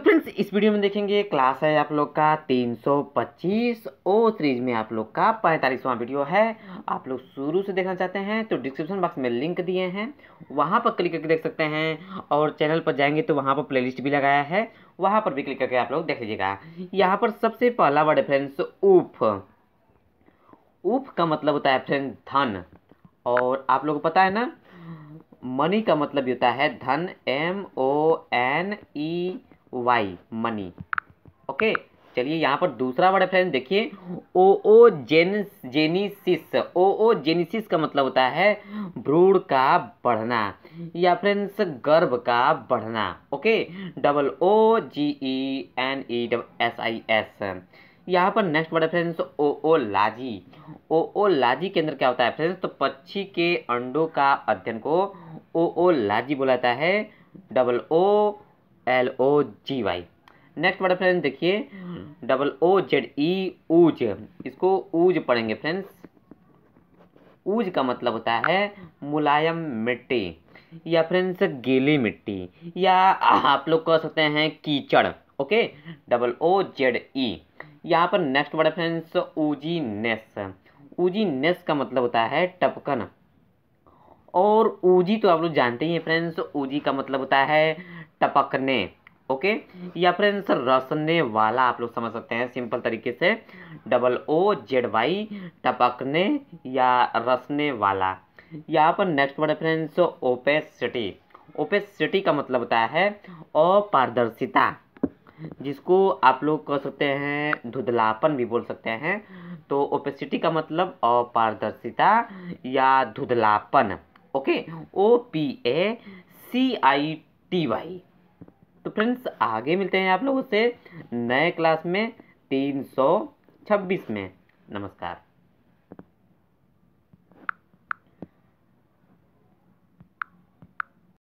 तो फ्रेंड्स इस वीडियो में देखेंगे क्लास है आप लोग का 325 ओ सीरीज में आप लोग का पैंतालीसवां वीडियो है आप लोग शुरू से देखना चाहते हैं तो डिस्क्रिप्शन बॉक्स में लिंक दिए हैं वहां पर क्लिक करके देख सकते हैं और चैनल पर जाएंगे तो वहां पर प्लेलिस्ट भी लगाया है वहां पर भी क्लिक करके आप लोग देख लीजिएगा यहाँ पर सबसे पहला वर्ड है फ्रेंड्स उफ उफ का मतलब होता है फ्रेंड धन और आप लोग को पता है ना मनी का मतलब होता है धन M O N E Y money okay चलिए यहाँ पर दूसरा वर्ड फ्रेंड देखिए ओ ओ जेन जेनिसिस ओ ओ जेनिसिस का मतलब होता है भ्रूण का बढ़ना या फ्रेंड्स गर्भ का बढ़ना okay double O G E N E double S I S यहाँ पर next word friends oology oology के अंदर क्या होता है फ्रेंड्स तो पक्षी के अंडों का अध्ययन को ओ ओ लाजी बोलाता है double O L O G Y next word friends देखिए double O Z E ooze इसको ऊज पढ़ेंगे फ्रेंड्स ऊज का मतलब होता है मुलायम मिट्टी या फ्रेंड्स गीली मिट्टी या आप लोग कह सकते हैं कीचड़ okay double O Z E यहाँ पर next word friends ooziness का मतलब होता है टपकन और ऊजी तो आप लोग जानते ही हैं फ्रेंड्स ऊजी का मतलब होता है टपकने ओके या फिर आंसर रसने वाला आप लोग समझ सकते हैं सिंपल तरीके से डबल ओ जेड वाई टपकने या रसने वाला यहाँ पर next word friends opacity opacity का मतलब होता है अपारदर्शिता जिसको आप लोग कह सकते हैं धुधलापन भी बोल सकते हैं तो ओपेसिटी का मतलब अपारदर्शिता या धुधलापन okay O P A C I T Y तो फ्रेंड्स आगे मिलते हैं आप लोगों से नए क्लास में तीन सौ छब्बीस में नमस्कार